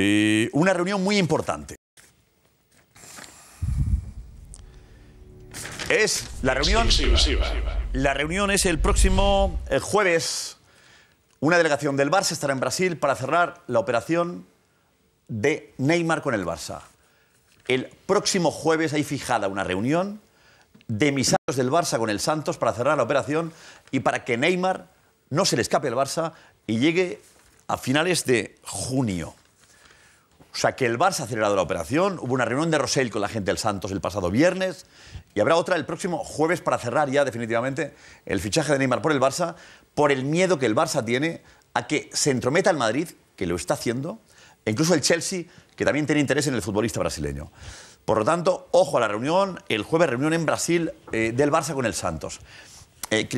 Eh, una reunión muy importante. Es la reunión. La reunión es el próximo eh, jueves. Una delegación del Barça estará en Brasil para cerrar la operación de Neymar con el Barça. El próximo jueves hay fijada una reunión de emisarios del Barça con el Santos para cerrar la operación y para que Neymar no se le escape al Barça y llegue a finales de junio. O sea, que el Barça ha acelerado la operación. Hubo una reunión de Rosell con la gente del Santos el pasado viernes. Y habrá otra el próximo jueves para cerrar ya definitivamente el fichaje de Neymar por el Barça, por el miedo que el Barça tiene a que se entrometa el Madrid, que lo está haciendo, e incluso el Chelsea, que también tiene interés en el futbolista brasileño. Por lo tanto, ojo a la reunión, el jueves reunión en Brasil eh, del Barça con el Santos. Eh,